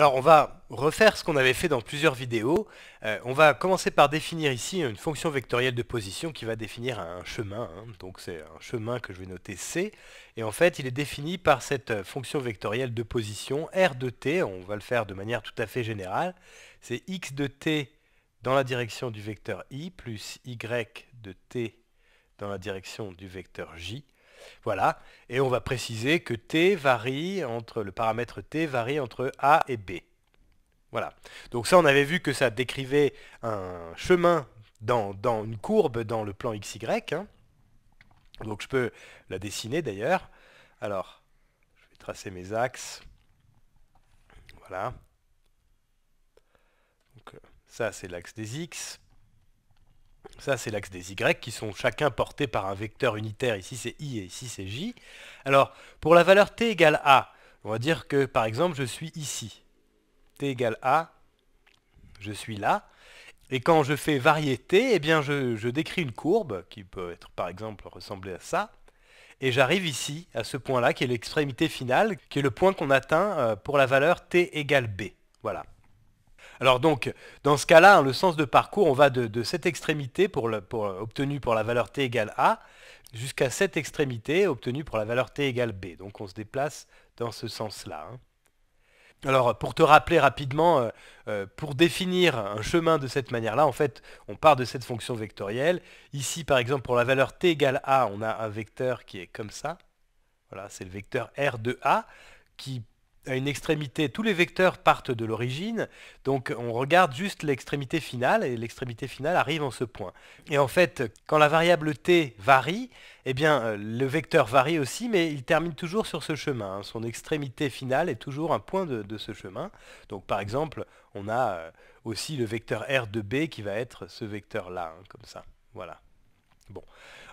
Alors on va refaire ce qu'on avait fait dans plusieurs vidéos. Euh, on va commencer par définir ici une fonction vectorielle de position qui va définir un chemin. Hein. Donc c'est un chemin que je vais noter C. Et en fait il est défini par cette fonction vectorielle de position R de t. On va le faire de manière tout à fait générale. C'est x de t dans la direction du vecteur i plus y de t dans la direction du vecteur j voilà, et on va préciser que t varie entre, le paramètre t varie entre a et b. Voilà, donc ça on avait vu que ça décrivait un chemin dans, une courbe dans le plan xy. Hein. Donc je peux la dessiner d'ailleurs. Alors, je vais tracer mes axes. Voilà. Donc euh, ça c'est l'axe des x. Ça, c'est l'axe des Y qui sont chacun portés par un vecteur unitaire. Ici, c'est I et ici, c'est J. Alors, pour la valeur T égale A, on va dire que, par exemple, je suis ici. T égale A, je suis là. Et quand je fais variété, T, eh bien, je, décris une courbe qui peut être, par exemple, ressembler à ça. Et j'arrive ici, à ce point-là, qui est l'extrémité finale, qui est le point qu'on atteint euh, pour la valeur T égale B. Voilà. Alors donc, dans ce cas-là, hein, le sens de parcours, on va de, cette extrémité pour pour, euh, obtenue pour la valeur t égale a jusqu'à cette extrémité obtenue pour la valeur t égale b. Donc on se déplace dans ce sens-là. Hein. Alors pour te rappeler rapidement, euh, euh, pour définir un chemin de cette manière-là, en fait, on part de cette fonction vectorielle. Ici, par exemple, pour la valeur t égale a, on a un vecteur qui est comme ça. Voilà, c'est le vecteur r de a qui à une extrémité, tous les vecteurs partent de l'origine, donc on regarde juste l'extrémité finale et l'extrémité finale arrive en ce point. Et en fait, quand la variable t varie, eh bien euh, le vecteur varie aussi, mais il termine toujours sur ce chemin. Hein. Son extrémité finale est toujours un point de, ce chemin. Donc par exemple, on a euh, aussi le vecteur r de b qui va être ce vecteur-là, hein, comme ça. Voilà. Bon,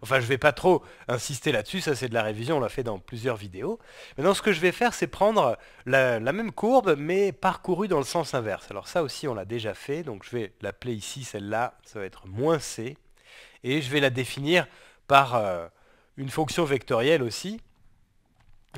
enfin je vais pas trop insister là-dessus, ça c'est de la révision, on l'a fait dans plusieurs vidéos. Maintenant ce que je vais faire c'est prendre la, même courbe mais parcourue dans le sens inverse. Alors ça aussi on l'a déjà fait, donc je vais l'appeler ici celle-là, ça va être moins c, et je vais la définir par euh, une fonction vectorielle aussi,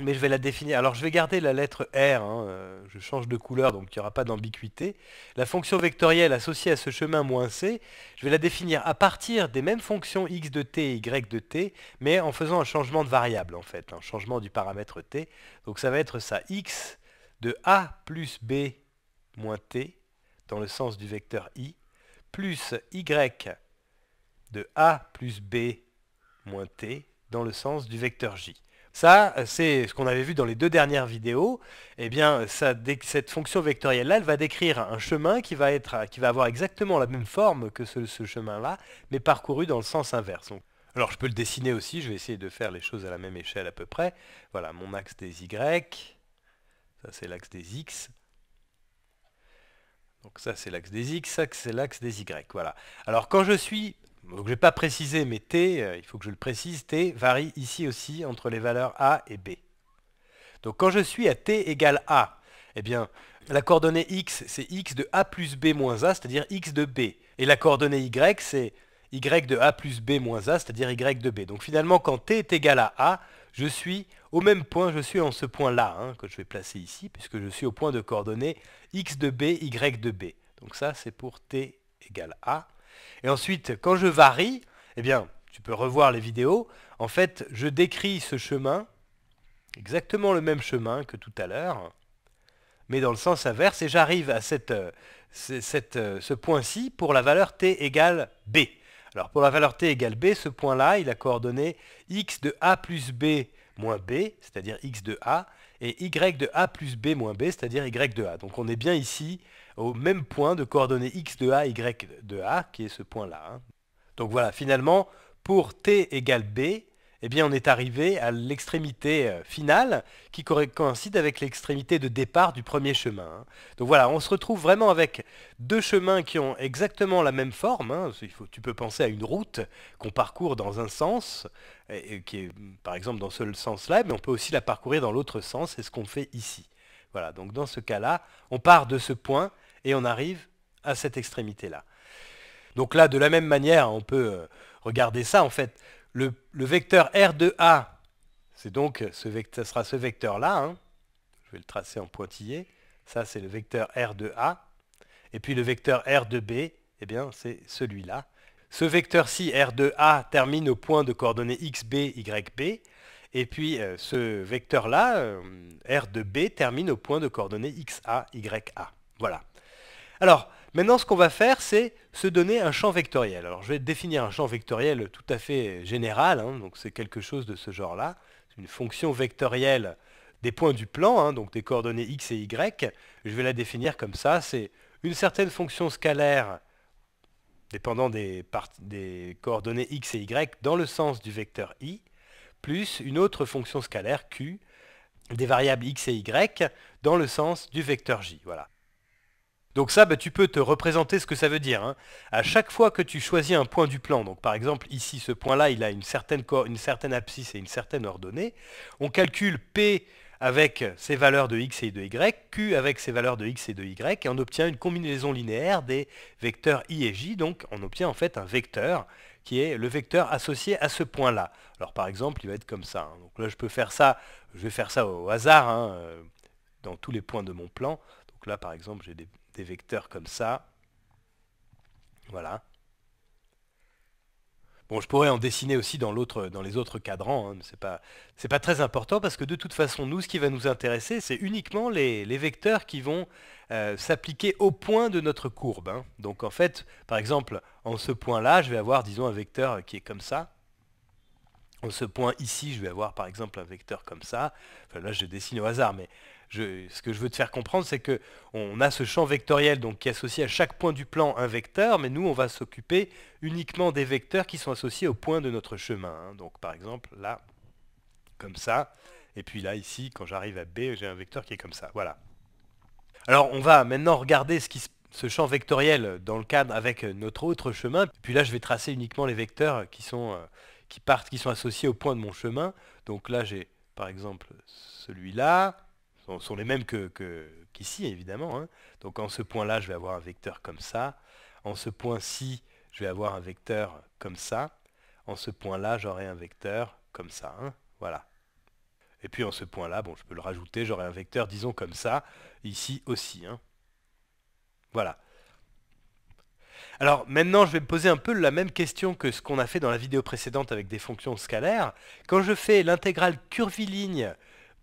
mais je vais la définir. Alors je vais garder la lettre R, hein, euh, je change de couleur, donc il n'y aura pas d'ambiguïté. La fonction vectorielle associée à ce chemin moins C, je vais la définir à partir des mêmes fonctions x de t et y de t, mais en faisant un changement de variable en fait, un changement du paramètre t. Donc ça va être ça, x de a plus b moins t, dans le sens du vecteur i, plus y de a plus b moins t, dans le sens du vecteur j. Ça, c'est ce qu'on avait vu dans les deux dernières vidéos. Eh bien, cette fonction vectorielle-là, elle va décrire un chemin qui va, être, qui va avoir exactement la même forme que ce, chemin-là, mais parcouru dans le sens inverse. alors, je peux le dessiner aussi. Je vais essayer de faire les choses à la même échelle à peu près. Voilà, mon axe des Y. Ça, c'est l'axe des X. Donc ça c'est l'axe des X, ça c'est l'axe des Y, voilà. Alors quand je suis donc je ne pas précisé, mais t, euh, il faut que je le précise, t varie ici aussi entre les valeurs a et b. Donc quand je suis à t égale a, eh bien, la coordonnée x, c'est x de a plus b moins a, c'est-à-dire x de b. Et la coordonnée y, c'est y de a plus b moins a, c'est-à-dire y de b. Donc finalement, quand t est égal à a, je suis au même point, je suis en ce point-là, hein, que je vais placer ici, puisque je suis au point de coordonnée x de b, y de b. Donc ça, c'est pour t égale a. Et ensuite, quand je varie, eh bien, tu peux revoir les vidéos, en fait, je décris ce chemin, exactement le même chemin que tout à l'heure, mais dans le sens inverse, et j'arrive à cette, euh, euh, ce point-ci pour la valeur t égale b. Alors pour la valeur t égale b, ce point-là, il a coordonné x de a plus b moins b, c'est-à-dire x de a, et y de a plus b moins b, c'est-à-dire y de a. Donc on est bien ici au même point de coordonnées x de a, y de a, qui est ce point-là. Hein. Donc voilà, finalement, pour t égale b, eh bien on est arrivé à l'extrémité euh, finale qui coïncide avec l'extrémité de départ du premier chemin. Hein. Donc voilà, on se retrouve vraiment avec deux chemins qui ont exactement la même forme. Hein. tu peux penser à une route qu'on parcourt dans un sens, qui est par exemple dans ce sens-là, mais on peut aussi la parcourir dans l'autre sens, c'est ce qu'on fait ici. Voilà, donc dans ce cas-là, on part de ce point et on arrive à cette extrémité-là. Donc là, de la même manière, on peut euh, regarder ça, en fait, le, vecteur r de a c'est donc ce, vecteur, sera ce vecteur-là, hein. je vais le tracer en pointillé, ça c'est le vecteur r de a et puis le vecteur r de b eh bien c'est celui-là. Ce vecteur-ci, de a termine au point de coordonnées XB, YB, et puis euh, ce vecteur-là, euh, r de b termine au point de coordonnées XA, YA. Voilà. Alors, maintenant, ce qu'on va faire, c'est se donner un champ vectoriel. Alors, je vais définir un champ vectoriel tout à fait général, hein, donc c'est quelque chose de ce genre-là. C'est une fonction vectorielle des points du plan, hein, donc des coordonnées x et y. Je vais la définir comme ça, c'est une certaine fonction scalaire dépendant des, des, coordonnées x et y dans le sens du vecteur i, plus une autre fonction scalaire q des variables x et y dans le sens du vecteur j. Voilà. Donc ça, bah, tu peux te représenter ce que ça veut dire. Hein. À chaque fois que tu choisis un point du plan, donc par exemple ici, ce point-là, il a une certaine, une abscisse et une certaine ordonnée, on calcule P avec ses valeurs de x et de y, q avec ses valeurs de x et de y, et on obtient une combinaison linéaire des vecteurs i et j, donc on obtient en fait un vecteur qui est le vecteur associé à ce point-là. Alors par exemple, il va être comme ça. Hein. Donc là, je peux faire ça, je vais faire ça au hasard, hein, euh, dans tous les points de mon plan. Donc là, par exemple, j'ai des vecteurs comme ça. Voilà. Bon, je pourrais en dessiner aussi dans, l'autre, dans les autres cadrans, hein, C'est mais ce n'est pas, très important parce que de toute façon, nous, ce qui va nous intéresser, c'est uniquement les, vecteurs qui vont euh, s'appliquer au point de notre courbe. Hein. Donc en fait, par exemple, en ce point-là, je vais avoir, disons, un vecteur qui est comme ça. En ce point ici, je vais avoir, par exemple, un vecteur comme ça. là, je dessine au hasard, mais ce que je veux te faire comprendre, c'est que a ce champ vectoriel donc, qui associe à chaque point du plan un vecteur, mais nous, on va s'occuper uniquement des vecteurs qui sont associés au point de notre chemin. Hein. Donc, par exemple, là, comme ça. Et puis là, ici, quand j'arrive à B, j'ai un vecteur qui est comme ça. Voilà. Alors, on va maintenant regarder ce champ vectoriel dans le cadre avec notre autre chemin. Puis là, je vais tracer uniquement les vecteurs qui euh, qui partent, qui sont associés au point de mon chemin. Donc là, j'ai par exemple celui-là, sont, les mêmes qu'ici, que, évidemment. Hein. Donc en ce point-là, je vais avoir un vecteur comme ça. En ce point-ci, je vais avoir un vecteur comme ça. En ce point-là, j'aurai un vecteur comme ça. Hein. Voilà. Et puis en ce point-là, bon, je peux le rajouter, j'aurai un vecteur, disons comme ça, ici aussi. Hein. Voilà. Alors maintenant, je vais me poser un peu la même question que ce qu'on a fait dans la vidéo précédente avec des fonctions scalaires. Quand je fais l'intégrale curviligne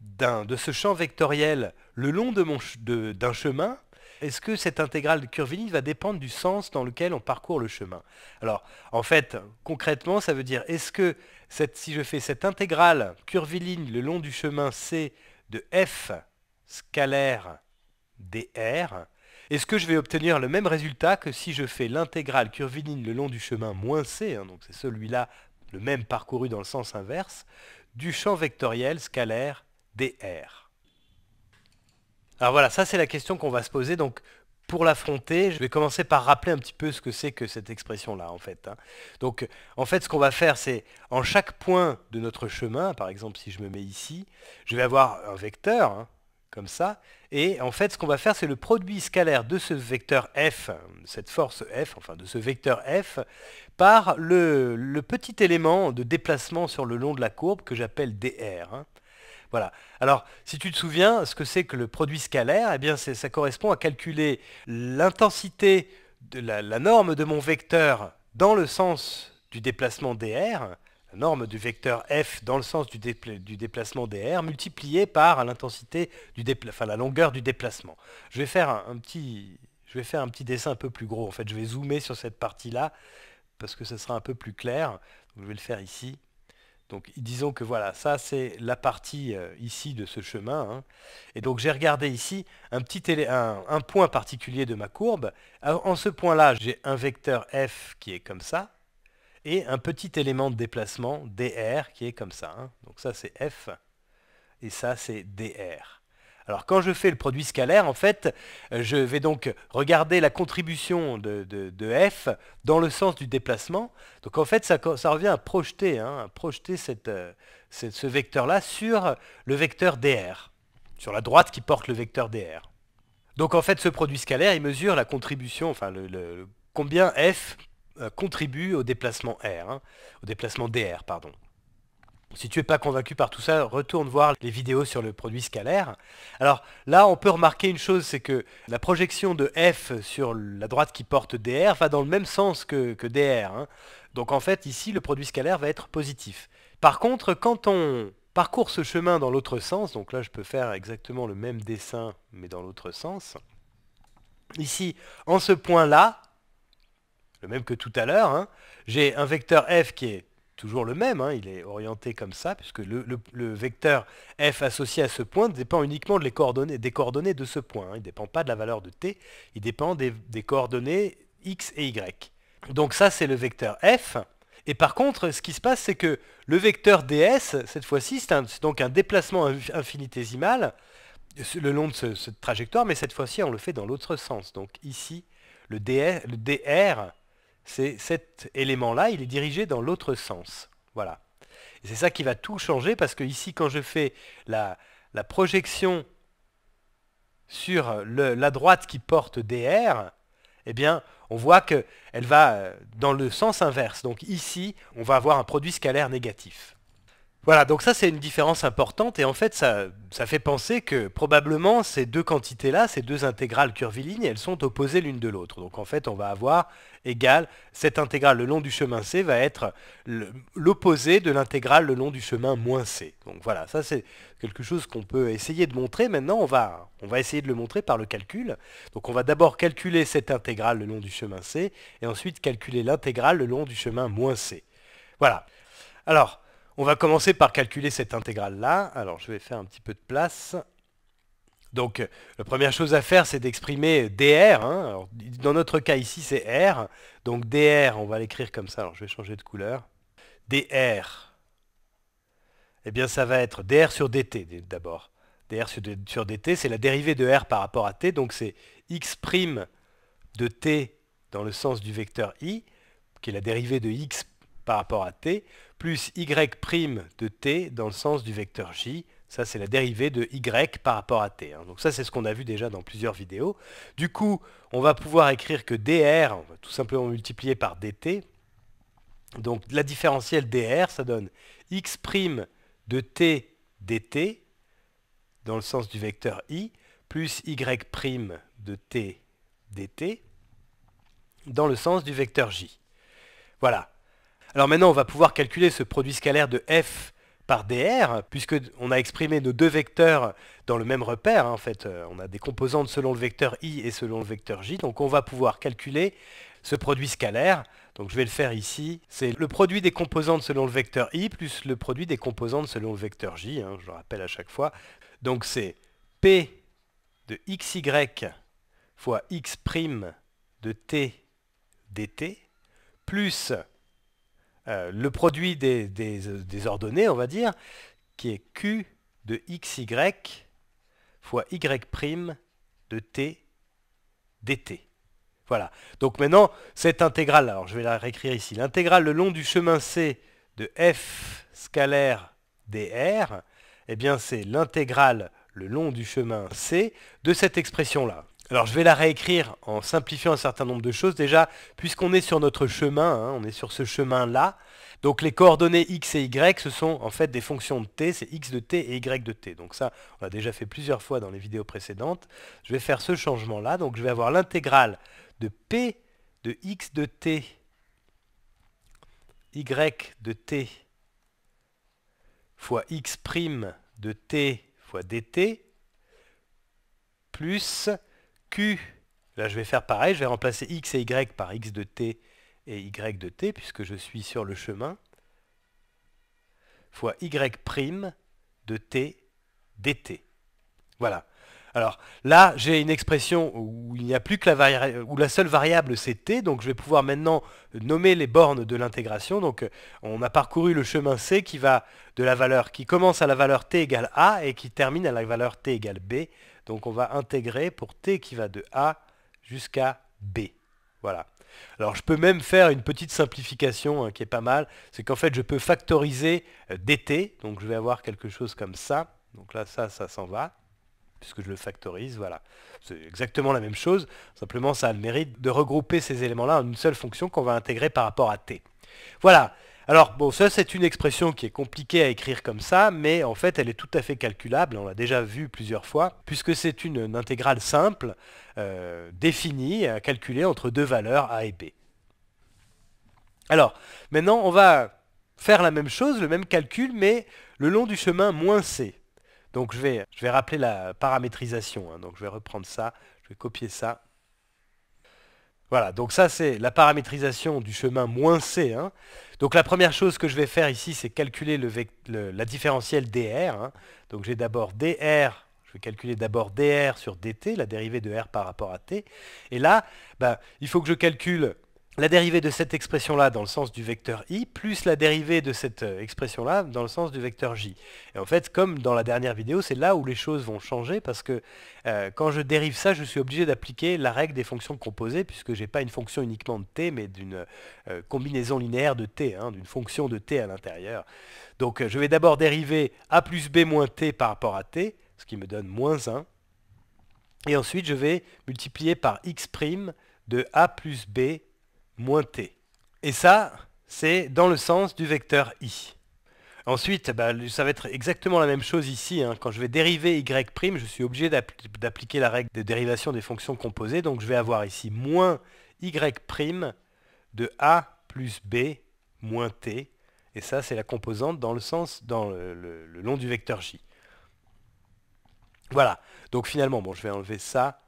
de ce champ vectoriel le long d'un chemin, est-ce que cette intégrale de va dépendre du sens dans lequel on parcourt le chemin Alors, en fait, concrètement, ça veut dire, est-ce que si je fais cette intégrale curviligne le long du chemin C de f scalaire dr, est-ce que je vais obtenir le même résultat que si je fais l'intégrale curviligne le long du chemin moins c, hein, donc c'est celui-là le même parcouru dans le sens inverse, du champ vectoriel scalaire dr. Alors voilà, ça c'est la question qu'on va se poser. Donc pour l'affronter, je vais commencer par rappeler un petit peu ce que c'est que cette expression-là, en fait. Hein. Donc, en fait, ce qu'on va faire, c'est en chaque point de notre chemin, par exemple, si je me mets ici, je vais avoir un vecteur, hein, comme ça, et en fait, ce qu'on va faire, c'est le produit scalaire de ce vecteur f, cette force f, enfin de ce vecteur f, par le, petit élément de déplacement sur le long de la courbe que j'appelle dr. Hein. Voilà. Alors, si tu te souviens, ce que c'est que le produit scalaire, eh bien, ça correspond à calculer l'intensité de la, norme de mon vecteur dans le sens du déplacement dr, la norme du vecteur f dans le sens du, déplacement dr, multipliée par l'intensité enfin, la longueur du déplacement. Je vais faire un, petit je vais faire un petit dessin un peu plus gros. En fait, je vais zoomer sur cette partie-là parce que ce sera un peu plus clair. Je vais le faire ici. Donc disons que voilà, ça c'est la partie euh, ici de ce chemin. Hein. Et donc j'ai regardé ici un, petit un, point particulier de ma courbe. en ce point-là, j'ai un vecteur f qui est comme ça, et un petit élément de déplacement dr qui est comme ça. Hein. Donc ça c'est f, et ça c'est dr. Alors quand je fais le produit scalaire, en fait, euh, je vais donc regarder la contribution de, f dans le sens du déplacement. Donc en fait, ça, revient à projeter, hein, projeter euh, ce vecteur-là sur le vecteur dr, sur la droite qui porte le vecteur dr. Donc en fait, ce produit scalaire, il mesure la contribution, enfin combien f euh, contribue au déplacement r, hein, au déplacement dr, pardon. Si tu n'es pas convaincu par tout ça, retourne voir les vidéos sur le produit scalaire. Alors là, on peut remarquer une chose, c'est que la projection de F sur la droite qui porte DR va dans le même sens que, DR. Hein. Donc en fait, ici, le produit scalaire va être positif. Par contre, quand on parcourt ce chemin dans l'autre sens, donc là, je peux faire exactement le même dessin, mais dans l'autre sens. Ici, en ce point-là, le même que tout à l'heure, hein, j'ai un vecteur F qui est toujours le même, hein, il est orienté comme ça, puisque le, vecteur f associé à ce point dépend uniquement coordonnées, des coordonnées de ce point. Hein. il ne dépend pas de la valeur de t, il dépend des, coordonnées x et y. Donc ça, c'est le vecteur f. Et par contre, ce qui se passe, c'est que le vecteur ds, cette fois-ci, c'est donc un déplacement infinitésimal le long de cette trajectoire, mais cette fois-ci, on le fait dans l'autre sens. Donc ici, le dr cet élément-là, il est dirigé dans l'autre sens. Voilà. c'est ça qui va tout changer parce que ici, quand je fais la, projection sur la droite qui porte DR, eh bien, on voit qu'elle va euh, dans le sens inverse. Donc ici, on va avoir un produit scalaire négatif. Voilà, donc ça c'est une différence importante et en fait ça, ça fait penser que probablement ces deux quantités-là, ces deux intégrales curvilignes, elles sont opposées l'une de l'autre. Donc en fait on va avoir égal cette intégrale le long du chemin C va être l'opposé de l'intégrale le long du chemin moins C. Donc voilà, ça c'est quelque chose qu'on peut essayer de montrer. Maintenant on va, on va essayer de le montrer par le calcul. Donc on va d'abord calculer cette intégrale le long du chemin C et ensuite calculer l'intégrale le long du chemin moins C. Voilà. Alors... On va commencer par calculer cette intégrale-là. Alors, je vais faire un petit peu de place. Donc, la première chose à faire, c'est d'exprimer dr. Hein. dans notre cas ici, c'est r. Donc, dr, on va l'écrire comme ça. Alors, je vais changer de couleur. dr, eh bien, ça va être dr sur dt d'abord. dr sur dt, c'est la dérivée de r par rapport à t. Donc, c'est x' de t dans le sens du vecteur i, qui est la dérivée de x par rapport à t, plus y' de t dans le sens du vecteur j. Ça, c'est la dérivée de y par rapport à t. Hein. Donc ça, c'est ce qu'on a vu déjà dans plusieurs vidéos. Du coup, on va pouvoir écrire que dr, on va tout simplement multiplier par dt. Donc la différentielle dr, ça donne x' de t dt dans le sens du vecteur i plus y' de t dt dans le sens du vecteur j. Voilà, alors maintenant, on va pouvoir calculer ce produit scalaire de f par dr, puisque on a exprimé nos deux vecteurs dans le même repère. Hein, en fait, euh, on a des composantes selon le vecteur i et selon le vecteur j. Donc on va pouvoir calculer ce produit scalaire. Donc je vais le faire ici. C'est le produit des composantes selon le vecteur i plus le produit des composantes selon le vecteur j. Hein, je le rappelle à chaque fois. Donc c'est p de xy fois x' de t dt plus euh, le produit des, des, euh, des, ordonnées, on va dire, qui est Q de xy fois y' prime de t dt. Voilà. Donc maintenant, cette intégrale, alors je vais la réécrire ici, l'intégrale le long du chemin C de f scalaire dr, eh bien c'est l'intégrale le long du chemin C de cette expression-là. Alors je vais la réécrire en simplifiant un certain nombre de choses. Déjà, puisqu'on est sur notre chemin, hein, on est sur ce chemin-là, donc les coordonnées x et y, ce sont en fait des fonctions de t, c'est x de t et y de t. Donc ça, on l'a déjà fait plusieurs fois dans les vidéos précédentes. Je vais faire ce changement-là, donc je vais avoir l'intégrale de p de x de t, y de t, fois x' de t fois dt, plus Q, là je vais faire pareil, je vais remplacer X et Y par X de T et Y de T, puisque je suis sur le chemin, fois Y' de T dt. Voilà. Alors là, j'ai une expression où il n'y a plus que la la seule variable c'est t, donc je vais pouvoir maintenant nommer les bornes de l'intégration. Donc on a parcouru le chemin c qui va de la valeur qui commence à la valeur t égale a et qui termine à la valeur t égale b donc on va intégrer pour t qui va de A jusqu'à B. Voilà. Alors je peux même faire une petite simplification hein, qui est pas mal, c'est qu'en fait je peux factoriser euh, dt, donc je vais avoir quelque chose comme ça, donc là ça, ça s'en va, puisque je le factorise, voilà. C'est exactement la même chose, simplement ça a le mérite de regrouper ces éléments-là en une seule fonction qu'on va intégrer par rapport à t. Voilà, alors bon, ça c'est une expression qui est compliquée à écrire comme ça, mais en fait elle est tout à fait calculable, on l'a déjà vu plusieurs fois, puisque c'est une, intégrale simple, euh, définie, euh, calculée entre deux valeurs a et b. Alors, maintenant on va faire la même chose, le même calcul, mais le long du chemin moins c. Donc je vais, je vais rappeler la paramétrisation, hein. donc je vais reprendre ça, je vais copier ça, voilà, donc ça c'est la paramétrisation du chemin moins C. Hein. Donc la première chose que je vais faire ici, c'est calculer la différentielle dr. Hein. Donc j'ai d'abord dr, je vais calculer d'abord dr sur dt, la dérivée de r par rapport à t. Et là, bah, il faut que je calcule la dérivée de cette expression-là dans le sens du vecteur i, plus la dérivée de cette euh, expression-là dans le sens du vecteur j. Et en fait, comme dans la dernière vidéo, c'est là où les choses vont changer, parce que euh, quand je dérive ça, je suis obligé d'appliquer la règle des fonctions composées, puisque je n'ai pas une fonction uniquement de t, mais d'une euh, combinaison linéaire de t, hein, d'une fonction de t à l'intérieur. Donc je vais d'abord dériver a plus b moins t par rapport à t, ce qui me donne moins 1. Et ensuite, je vais multiplier par x' de a plus b moins t. Et ça, c'est dans le sens du vecteur i. Ensuite, bah, ça va être exactement la même chose ici. Hein. Quand je vais dériver y', je suis obligé d'appliquer la règle de dérivation des fonctions composées. Donc je vais avoir ici moins y' de a plus b moins t. Et ça, c'est la composante dans le sens, dans le, long du vecteur j. Voilà. Donc finalement, bon, je vais enlever ça.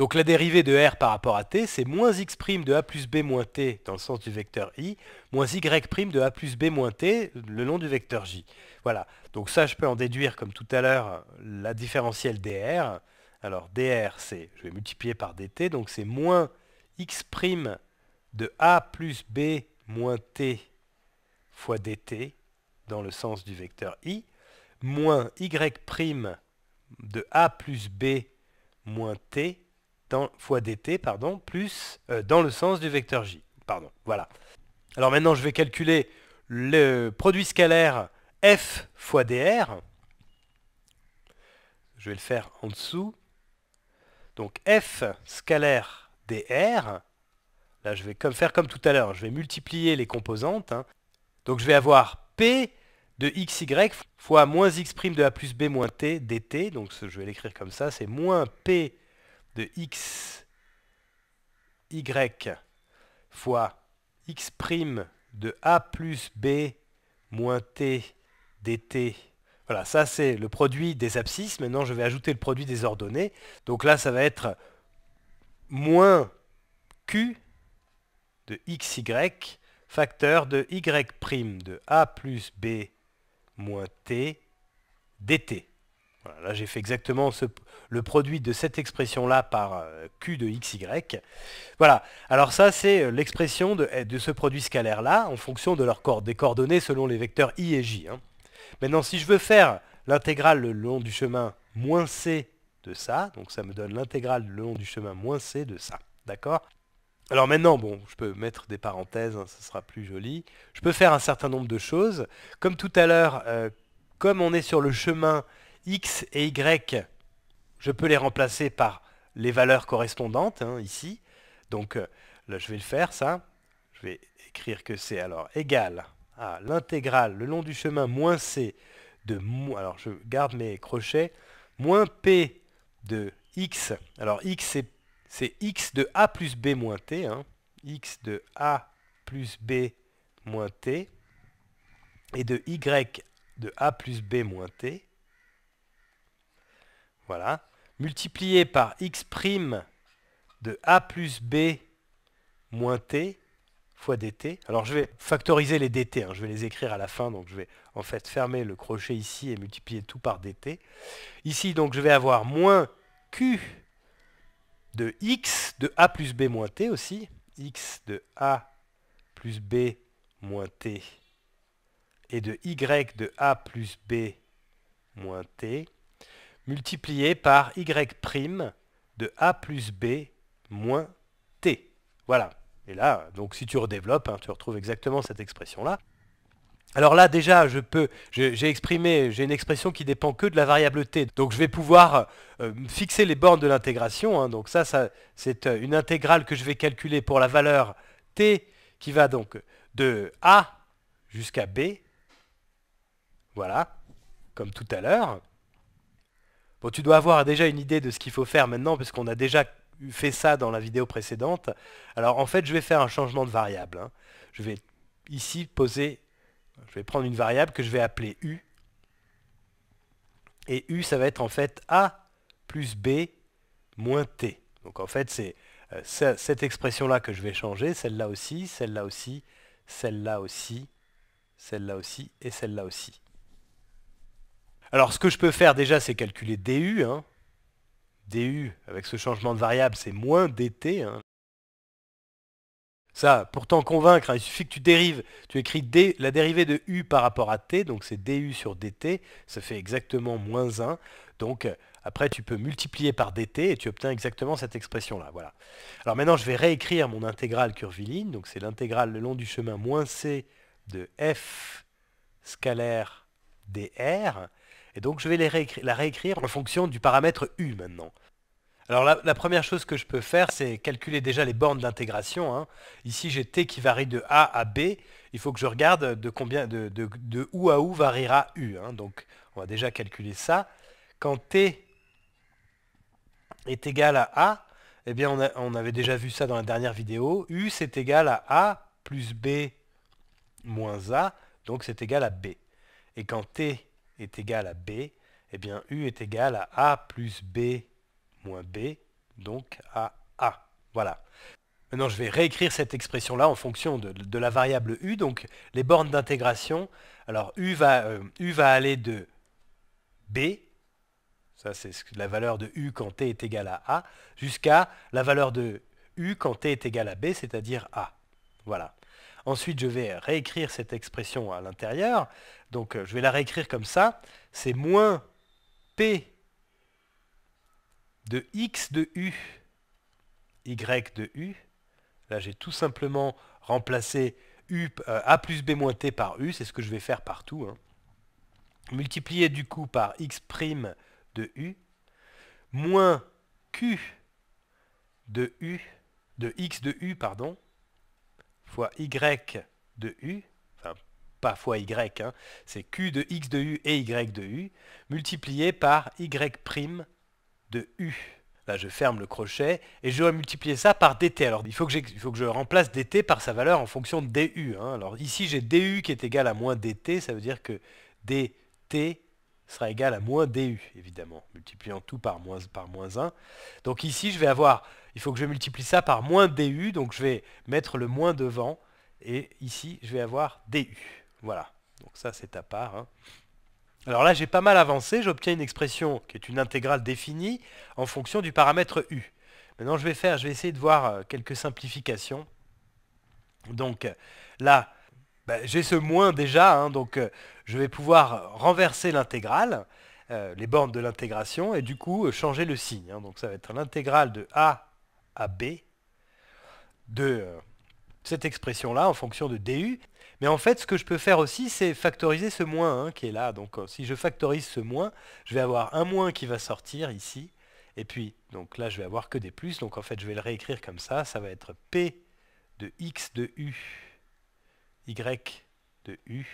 Donc la dérivée de R par rapport à t, c'est moins x' de a plus b moins t dans le sens du vecteur i, moins y' de a plus b moins t le long du vecteur j. Voilà, donc ça je peux en déduire comme tout à l'heure la différentielle dr. Alors dr c'est, je vais multiplier par dt, donc c'est moins x' de a plus b moins t fois dt dans le sens du vecteur i, moins y' de a plus b moins t fois dt, pardon, plus euh, dans le sens du vecteur j. Pardon, voilà. Alors maintenant, je vais calculer le produit scalaire f fois dr. Je vais le faire en dessous. Donc f scalaire dr. Là, je vais comme, faire comme tout à l'heure. Je vais multiplier les composantes. Hein. Donc je vais avoir p de xy fois moins x' de a plus b moins t dt. Donc je vais l'écrire comme ça. C'est moins p de x y fois x' prime de a plus b moins t dt. Voilà, ça c'est le produit des abscisses. Maintenant, je vais ajouter le produit des ordonnées. Donc là, ça va être moins q de xy facteur de y' prime de a plus b moins t dt. Voilà, là, j'ai fait exactement le produit de cette expression-là par euh, Q de xy. Voilà, alors ça, c'est euh, l'expression eh, de, ce produit scalaire-là en fonction de leurs des coordonnées selon les vecteurs i et j. Hein. Maintenant, si je veux faire l'intégrale le long du chemin moins c de ça, donc ça me donne l'intégrale le long du chemin moins c de ça. D'accord alors maintenant, bon, je peux mettre des parenthèses, hein, ce ça sera plus joli. Je peux faire un certain nombre de choses. Comme tout à l'heure, euh, comme on est sur le chemin X et Y, je peux les remplacer par les valeurs correspondantes, hein, ici. Donc, euh, là, je vais le faire, ça. Je vais écrire que c'est alors égal à l'intégrale le long du chemin moins C de... Alors, je garde mes crochets. Moins P de X. Alors, X, c'est X de A plus B moins T. Hein. X de A plus B moins T. Et de Y de A plus B moins T voilà. Multiplié par x' de a plus b moins t fois dt. Alors je vais factoriser les dt, hein. je vais les écrire à la fin, donc je vais en fait fermer le crochet ici et multiplier tout par dt. Ici donc je vais avoir moins q de x de a plus b moins t aussi, x de a plus b moins t et de y de a plus b moins t multiplié par y' de a plus b moins t. Voilà. Et là, donc si tu redéveloppes, hein, tu retrouves exactement cette expression-là. Alors là, déjà, je peux, j'ai exprimé, j'ai une expression qui dépend que de la variable t. Donc je vais pouvoir euh, fixer les bornes de l'intégration. Hein. donc ça, ça c'est euh, une intégrale que je vais calculer pour la valeur t qui va donc de a jusqu'à b. Voilà, comme tout à l'heure. Bon, tu dois avoir déjà une idée de ce qu'il faut faire maintenant, puisqu'on a déjà fait ça dans la vidéo précédente. Alors en fait, je vais faire un changement de variable. Hein. Je vais ici poser, je vais prendre une variable que je vais appeler U. Et U, ça va être en fait A plus B moins T. Donc en fait, c'est euh, cette expression-là que je vais changer, celle-là aussi, celle-là aussi, celle-là aussi, celle-là aussi et celle-là aussi. Alors, ce que je peux faire déjà, c'est calculer DU. Hein. DU, avec ce changement de variable, c'est moins DT. Hein. Ça, pour t'en convaincre, hein, il suffit que tu dérives, tu écris la dérivée de U par rapport à T, donc c'est DU sur DT, ça fait exactement moins 1. Donc, après, tu peux multiplier par dt et tu obtiens exactement cette expression-là. Voilà. Alors maintenant, je vais réécrire mon intégrale curviligne. Donc c'est l'intégrale le long du chemin moins c de f scalaire dr. Et donc je vais la réécrire en fonction du paramètre U maintenant. Alors la, première chose que je peux faire, c'est calculer déjà les bornes d'intégration. Hein. Ici j'ai t qui varie de a à b. Il faut que je regarde de combien de, de, où à où variera u. Hein. Donc on va déjà calculer ça. Quand t est égal à a, eh bien on, on avait déjà vu ça dans la dernière vidéo. u c'est égal à a plus b moins a, donc c'est égal à b. Et quand t est égal à B, et eh bien U est égal à A plus B moins B, donc à A. Voilà. Maintenant, je vais réécrire cette expression-là en fonction de, la variable U, donc les bornes d'intégration. Alors U va, euh, U va aller de B, ça c'est la valeur de U quand T est égal à A, jusqu'à la valeur de U quand T est égal à B, c'est-à-dire A. Voilà. Ensuite, je vais réécrire cette expression à l'intérieur. Donc, euh, je vais la réécrire comme ça. C'est moins P de X de U, Y de U. Là, j'ai tout simplement remplacé U, euh, A plus B moins T par U. C'est ce que je vais faire partout. Hein. Multiplié du coup par X' prime de U, moins Q de U, de X de U, pardon, fois y de u, enfin pas fois y, hein, c'est q de x de u et y de u, multiplié par y' prime de u. Là, je ferme le crochet et je vais multiplier ça par dt. Alors, il faut que, je remplace dt par sa valeur en fonction de du. Hein. Alors, ici, j'ai du qui est égal à moins dt, ça veut dire que dt sera égal à moins du, évidemment, multipliant tout par moins, par moins 1. Donc ici, je vais avoir il faut que je multiplie ça par moins DU, donc je vais mettre le moins devant, et ici, je vais avoir DU. Voilà, donc ça c'est à part. Hein. Alors là, j'ai pas mal avancé, j'obtiens une expression qui est une intégrale définie en fonction du paramètre U. Maintenant, je vais faire, je vais essayer de voir euh, quelques simplifications. Donc euh, là, bah, j'ai ce moins déjà, hein. donc euh, je vais pouvoir renverser l'intégrale, les bornes de l'intégration, et du coup changer le signe. Hein. donc ça va être l'intégrale de A à B de euh, cette expression-là en fonction de DU. Mais en fait, ce que je peux faire aussi, c'est factoriser ce moins qui est là. Donc euh, si je factorise ce moins, je vais avoir un moins qui va sortir ici. Et puis, donc là, je vais avoir que des plus. Donc en fait, je vais le réécrire comme ça. Ça va être P de X de U, Y de U,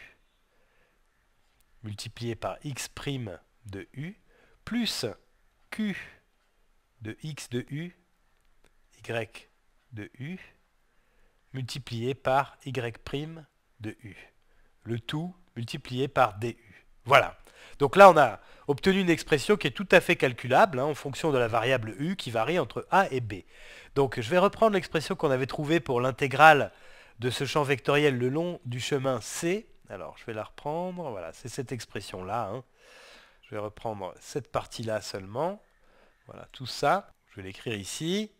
multiplié par X' de U, plus Q de X de U, y de u multiplié par y' de u. Le tout multiplié par du. Voilà. Donc là, on a obtenu une expression qui est tout à fait calculable hein, en fonction de la variable u qui varie entre a et b. Donc je vais reprendre l'expression qu'on avait trouvée pour l'intégrale de ce champ vectoriel le long du chemin C. Alors je vais la reprendre, voilà, c'est cette expression-là. Hein. Je vais reprendre cette partie-là seulement. Voilà, tout ça. Je vais l'écrire ici.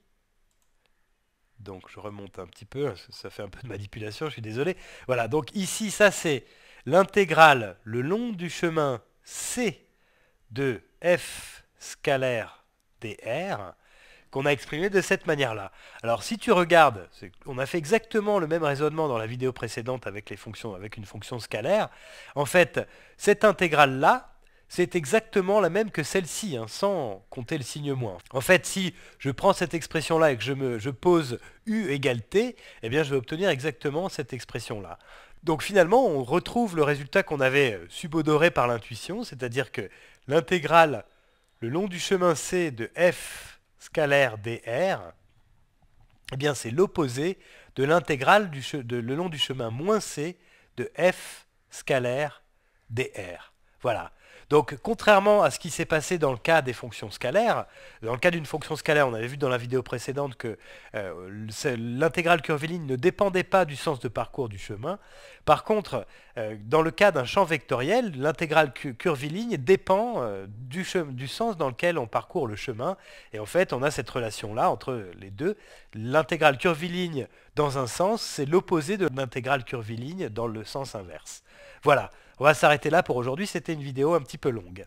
Donc je remonte un petit peu, hein, ça fait un peu de manipulation, je suis désolé. Voilà, donc ici ça c'est l'intégrale le long du chemin C de f scalaire dr qu'on a exprimé de cette manière-là. Alors si tu regardes, on a fait exactement le même raisonnement dans la vidéo précédente avec, les fonctions, avec une fonction scalaire. En fait, cette intégrale-là, c'est exactement la même que celle-ci, hein, sans compter le signe moins. En fait, si je prends cette expression-là et que je, pose U égale T, eh bien je vais obtenir exactement cette expression-là. Donc finalement, on retrouve le résultat qu'on avait subodoré par l'intuition, c'est-à-dire que l'intégrale le long du chemin C de f scalaire dr, eh bien c'est l'opposé de l'intégrale le long du chemin moins c de f scalaire dr. Voilà. Donc contrairement à ce qui s'est passé dans le cas des fonctions scalaires, dans le cas d'une fonction scalaire, on avait vu dans la vidéo précédente que euh, l'intégrale curviligne ne dépendait pas du sens de parcours du chemin. Par contre, euh, dans le cas d'un champ vectoriel, l'intégrale curviligne dépend euh, du sens dans lequel on parcourt le chemin. Et en fait, on a cette relation-là entre les deux. L'intégrale curviligne dans un sens, c'est l'opposé de l'intégrale curviligne dans le sens inverse. Voilà, on va s'arrêter là pour aujourd'hui, c'était une vidéo un petit peu longue.